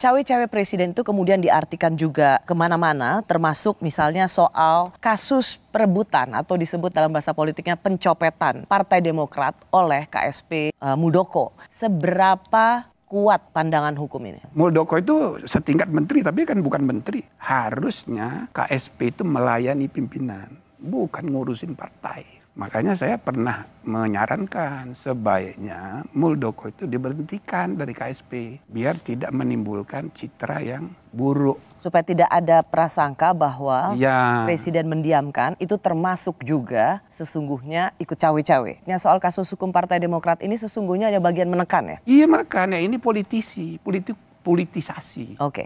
Cawe-cawe presiden itu kemudian diartikan juga kemana-mana, termasuk misalnya soal kasus perebutan atau disebut dalam bahasa politiknya pencopetan Partai Demokrat oleh KSP uh, eh, Muldoko. Seberapa kuat pandangan hukum ini? Muldoko itu setingkat menteri, tapi kan bukan menteri. Harusnya KSP itu melayani pimpinan bukan ngurusin partai. Makanya saya pernah menyarankan sebaiknya Muldoko itu diberhentikan dari KSP biar tidak menimbulkan citra yang buruk. Supaya tidak ada prasangka bahwa ya. presiden mendiamkan itu termasuk juga sesungguhnya ikut cawe-cawe. Nah, soal kasus hukum Partai Demokrat ini sesungguhnya hanya bagian menekan ya? Iya menekan ya ini politisi, politik politisasi. Oke. Okay.